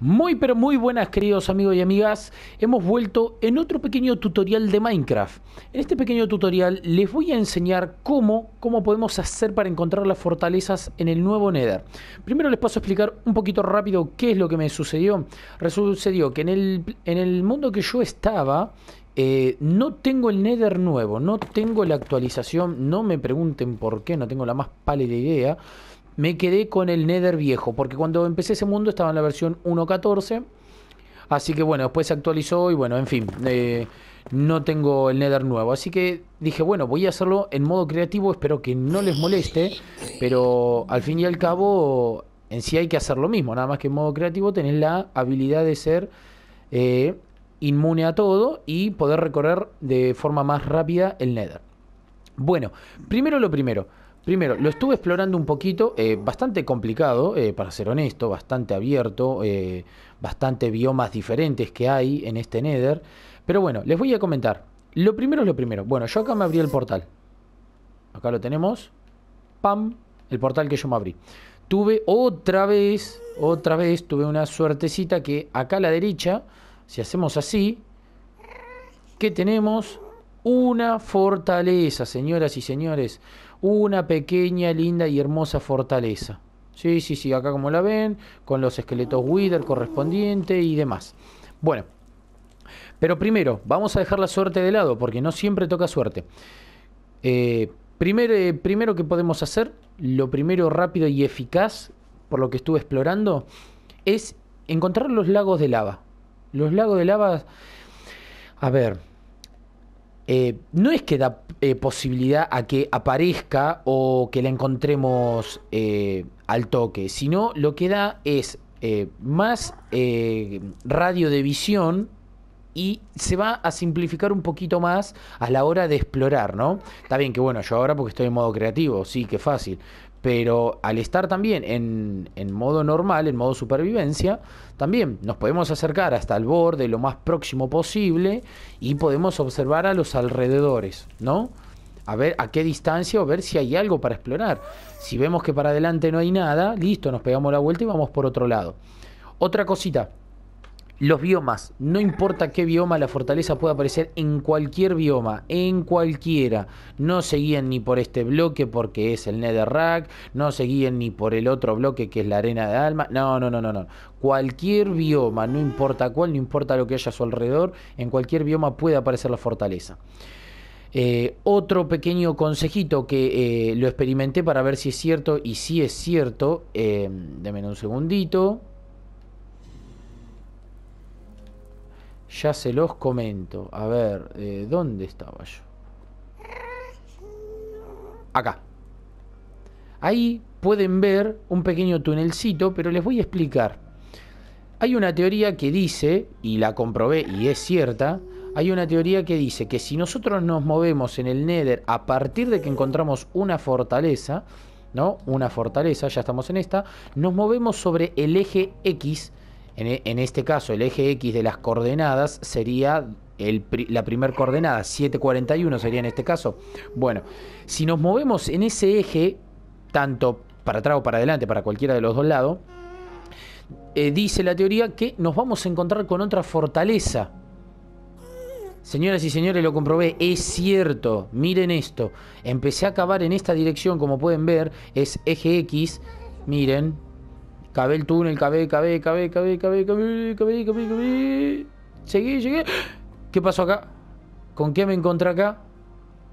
Muy pero muy buenas queridos amigos y amigas, hemos vuelto en otro pequeño tutorial de Minecraft. En este pequeño tutorial les voy a enseñar cómo, cómo podemos hacer para encontrar las fortalezas en el nuevo Nether. Primero les paso a explicar un poquito rápido qué es lo que me sucedió. Sucedió que en el, en el mundo que yo estaba, eh, no tengo el Nether nuevo, no tengo la actualización, no me pregunten por qué, no tengo la más pálida idea me quedé con el Nether viejo, porque cuando empecé ese mundo estaba en la versión 1.14. Así que bueno, después se actualizó y bueno, en fin, eh, no tengo el Nether nuevo. Así que dije, bueno, voy a hacerlo en modo creativo, espero que no les moleste, pero al fin y al cabo, en sí hay que hacer lo mismo, nada más que en modo creativo tenés la habilidad de ser eh, inmune a todo y poder recorrer de forma más rápida el Nether. Bueno, primero lo primero. Primero, lo estuve explorando un poquito, eh, bastante complicado, eh, para ser honesto, bastante abierto, eh, bastante biomas diferentes que hay en este Nether. Pero bueno, les voy a comentar. Lo primero es lo primero. Bueno, yo acá me abrí el portal. Acá lo tenemos. Pam, el portal que yo me abrí. Tuve otra vez, otra vez, tuve una suertecita que acá a la derecha, si hacemos así, que tenemos una fortaleza, señoras y señores una pequeña, linda y hermosa fortaleza. Sí, sí, sí, acá como la ven, con los esqueletos Wither correspondiente y demás. Bueno, pero primero, vamos a dejar la suerte de lado, porque no siempre toca suerte. Eh, eh, primero que podemos hacer, lo primero rápido y eficaz, por lo que estuve explorando, es encontrar los lagos de lava. Los lagos de lava... A ver, eh, no es que da eh, posibilidad a que aparezca o que la encontremos eh, al toque, sino lo que da es más radio de visión y se va a simplificar un poquito más a la hora de explorar, ¿no? Está bien que bueno, yo ahora porque estoy en modo creativo, sí, que fácil. Pero al estar también en, en modo normal, en modo supervivencia, también nos podemos acercar hasta el borde lo más próximo posible y podemos observar a los alrededores, ¿no? a ver a qué distancia o ver si hay algo para explorar. Si vemos que para adelante no hay nada, listo, nos pegamos la vuelta y vamos por otro lado. Otra cosita, los biomas, no importa qué bioma, la fortaleza puede aparecer en cualquier bioma, en cualquiera. No se ni por este bloque porque es el Netherrack, no se ni por el otro bloque que es la arena de alma. No, no, no, no, no. Cualquier bioma, no importa cuál, no importa lo que haya a su alrededor, en cualquier bioma puede aparecer la fortaleza. Eh, otro pequeño consejito que eh, lo experimenté para ver si es cierto y si es cierto, eh, deme un segundito. Ya se los comento. A ver, eh, ¿dónde estaba yo? Acá. Ahí pueden ver un pequeño tunelcito, pero les voy a explicar. Hay una teoría que dice, y la comprobé y es cierta, hay una teoría que dice que si nosotros nos movemos en el Nether a partir de que encontramos una fortaleza, ¿no? Una fortaleza, ya estamos en esta, nos movemos sobre el eje X e, en, este caso, el eje X de las coordenadas sería la primer coordenada, 741 sería en este caso. Bueno, si nos movemos en ese eje, tanto para atrás o para adelante, para cualquiera de los dos lados, eh, dice la teoría que nos vamos a encontrar con otra fortaleza. Señoras y señores, lo comprobé, es cierto, miren esto. Empecé a acabar en esta dirección, como pueden ver, es eje X, miren, Cabé el túnel, cabé, cabé, cabé, cabé, cabé, cabé, cabé, cabé, cabé. Seguí, llegué. ¿Qué pasó acá? ¿Con qué me encontré acá?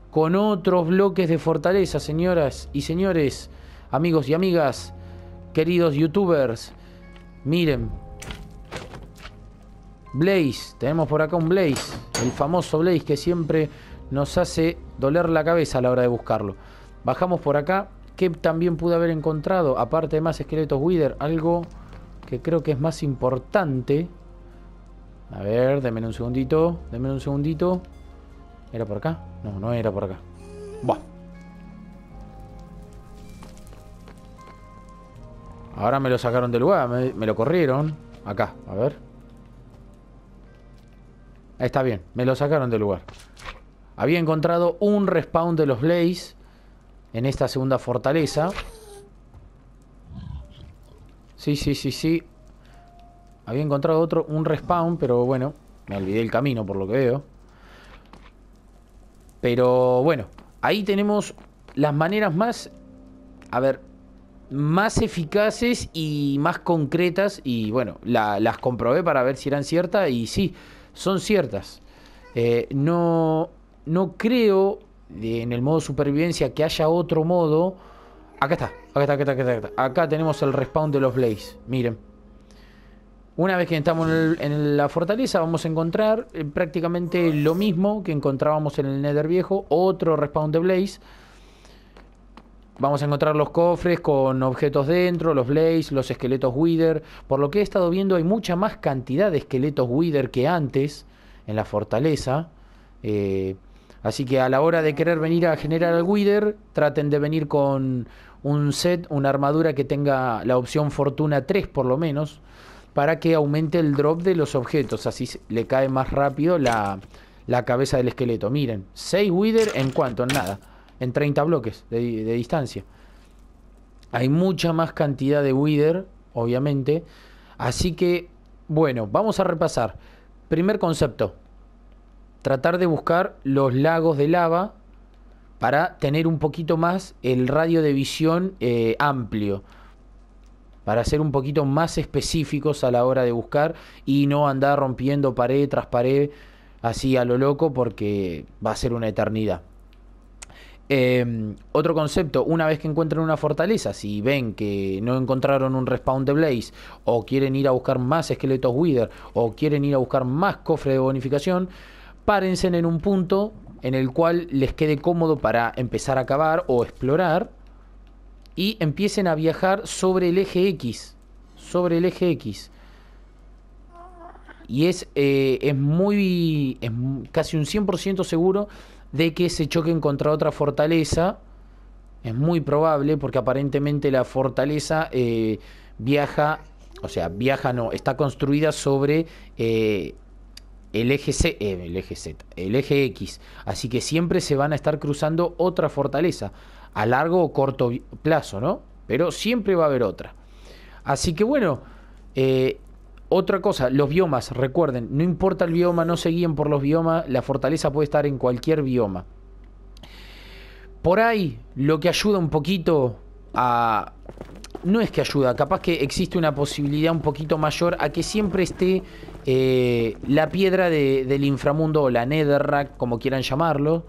Con otros bloques de fortaleza, señoras y señores, amigos y amigas, queridos youtubers. Miren. Blaze, tenemos por acá un Blaze, el famoso Blaze que siempre nos hace doler la cabeza a la hora de buscarlo. Bajamos por acá, que también pude haber encontrado, aparte de más esqueletos Wither, algo que creo que es más importante. A ver, denme un segundito, denme un segundito. ¿Era por acá? No, no era por acá. bueno Ahora me lo sacaron del lugar, me, lo corrieron. Acá, a ver. Está bien, me lo sacaron del lugar. Había encontrado un respawn de los Blaze en esta segunda fortaleza. Sí, sí, sí, sí. Había encontrado otro, un respawn, pero bueno, me olvidé el camino por lo que veo. Pero bueno, ahí tenemos las maneras más, a ver, más eficaces y más concretas. Y bueno, las comprobé para ver si eran ciertas y sí, son ciertas. Eh, no, no creo en el modo supervivencia que haya otro modo. Acá está, acá está, acá está, acá tenemos el respawn de los Blaze. Miren. Una vez que estamos en, la fortaleza vamos a encontrar eh, prácticamente lo mismo que encontrábamos en el Nether viejo, otro respawn de Blaze. Vamos a encontrar los cofres con objetos dentro, los Blaze, los esqueletos Wither. Por lo que he estado viendo hay mucha más cantidad de esqueletos Wither que antes en la fortaleza. Eh, Así que a la hora de querer venir a generar al Wither, traten de venir con un set, una armadura que tenga la opción Fortuna 3 por lo menos, para que aumente el drop de los objetos. Así le cae más rápido la, cabeza del esqueleto. Miren, 6 Wither en cuanto, en nada, en 30 bloques de, de distancia. Hay mucha más cantidad de Wither, obviamente. Así que, bueno, vamos a repasar. Primer concepto, tratar de buscar los lagos de lava para tener un poquito más el radio de visión eh, amplio, para ser un poquito más específicos a la hora de buscar y no andar rompiendo pared tras pared así a lo loco porque va a ser una eternidad. Em, otro concepto, una vez que encuentran una fortaleza, si ven que no encontraron un respawn de Blaze, o quieren ir a buscar más esqueletos Wither, o quieren ir a buscar más cofre de bonificación, párense en un punto en el cual les quede cómodo para empezar a cavar o explorar y empiecen a viajar sobre el eje X, sobre el eje X. Y es, eh, es muy, es casi un 100% seguro de que se choquen contra otra fortaleza. Es muy probable porque aparentemente la fortaleza eh, viaja, o sea, viaja no, está construida sobre... Eh, el eje, C, eh, el eje Z, el eje X. Así que siempre se van a estar cruzando otra fortaleza, a largo o corto plazo, ¿no? Pero siempre va a haber otra. Así que bueno, eh, otra cosa, los biomas, recuerden, no importa el bioma, no se guíen por los biomas, la fortaleza puede estar en cualquier bioma. Por ahí, lo que ayuda un poquito a, no es que ayuda, capaz que existe una posibilidad un poquito mayor a que siempre esté eh, la piedra del inframundo o la netherrack, como quieran llamarlo,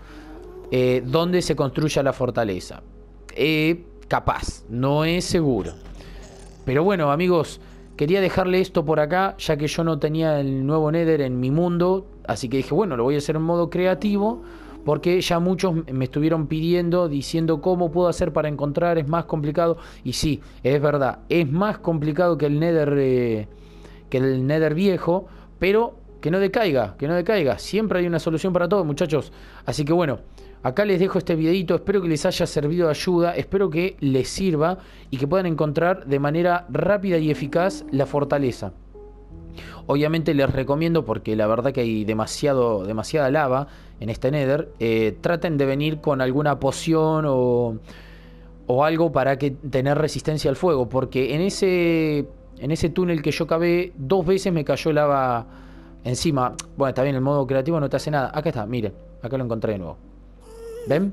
eh, donde se construya la fortaleza. Eh, capaz, no es seguro. Pero bueno, amigos, quería dejarle esto por acá, ya que yo no tenía el nuevo nether en mi mundo, así que dije, bueno, lo voy a hacer en modo creativo porque ya muchos me estuvieron pidiendo, diciendo cómo puedo hacer para encontrar, es más complicado. Y sí, es verdad, es más complicado que el Nether, eh, que el Nether viejo, pero que no decaiga, que no decaiga. Siempre hay una solución para todo, muchachos. Así que bueno. Acá les dejo este videito, espero que les haya servido de ayuda, espero que les sirva y que puedan encontrar de manera rápida y eficaz la fortaleza. Obviamente les recomiendo, porque la verdad que hay demasiado, demasiada lava en este Nether, eh, traten de venir con alguna poción o, algo para que tener resistencia al fuego, porque en ese, en ese túnel que yo cavé, dos veces me cayó lava encima. Bueno, está bien, el modo creativo no te hace nada. Acá está, miren, acá lo encontré de nuevo. ¿Ven?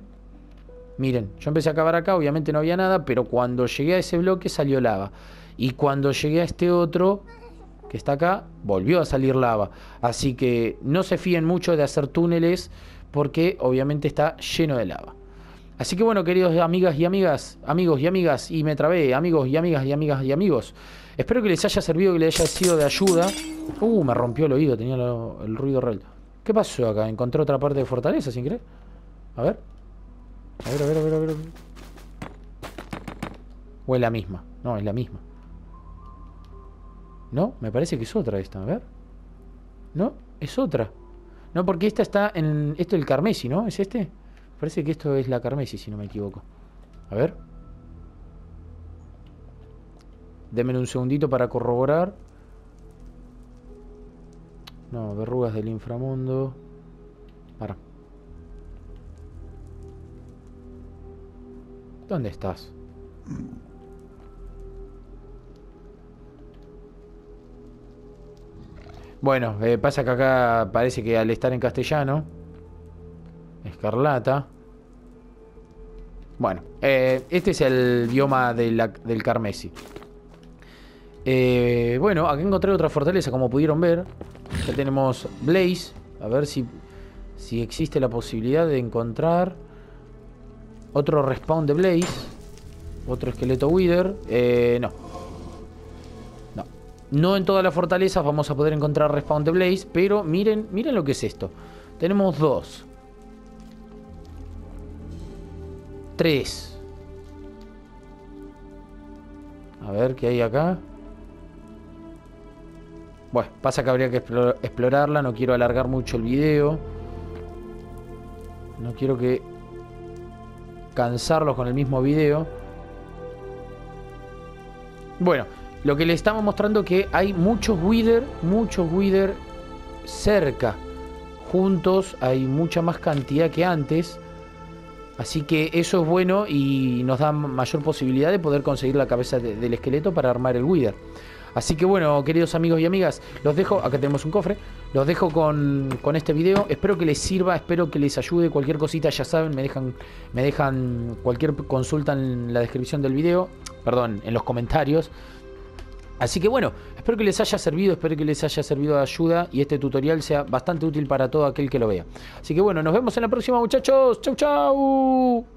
Miren, yo empecé a cavar acá, obviamente no había nada, pero cuando llegué a ese bloque salió lava. Y cuando llegué a este otro, que está acá, volvió a salir lava. Así que no se fíen mucho de hacer túneles porque obviamente está lleno de lava. Así que bueno, queridos amigas y amigas, amigos y amigas, y me trabé, amigos y amigas y amigas y amigos. Espero que les haya servido, que les haya sido de ayuda. Uh, me rompió el oído, tenía el ruido real. ¿Qué pasó acá? Encontré otra parte de fortaleza, sin creer? A ver. A ver, a ver, a ver, a ver. O es la misma. No, es la misma. No, me parece que es otra esta, a ver. No, es otra. No, porque esta está en... Esto es el carmesí, ¿no? ¿Es este? Parece que esto es la carmesí, si no me equivoco. A ver. Démelo un segundito para corroborar. No, verrugas del inframundo. Para. ¿Dónde estás? Bueno, eh, pasa que acá parece que al estar en castellano. Escarlata. Bueno, eh, este es el idioma del carmesí. Eh, bueno, aquí encontré otra fortaleza, como pudieron ver. Ya tenemos Blaze. A ver si, si existe la posibilidad de encontrar otro respawn de Blaze. Otro esqueleto Wither. Eh, no, no en todas las fortalezas vamos a poder encontrar Respawn de Blaze, pero miren, miren lo que es esto. Tenemos dos. Tres. A ver, ¿qué hay acá? Bueno, pasa que habría que explorarla, no quiero alargar mucho el video. No quiero que cansarlos con el mismo video. Bueno, lo que le estamos mostrando que hay muchos Wither, muchos Wither cerca. Juntos hay mucha más cantidad que antes. Así que eso es bueno y nos da mayor posibilidad de poder conseguir la cabeza del esqueleto para armar el Wither. Así que bueno, queridos amigos y amigas, los dejo, acá tenemos un cofre, los dejo con, con, este video, espero que les sirva, espero que les ayude, cualquier cosita ya saben, me dejan, me dejan cualquier consulta en la descripción del video, perdón, en los comentarios. Así que bueno, espero que les haya servido, espero que les haya servido de ayuda y este tutorial sea bastante útil para todo aquel que lo vea. Así que bueno, nos vemos en la próxima muchachos. Chau, chau.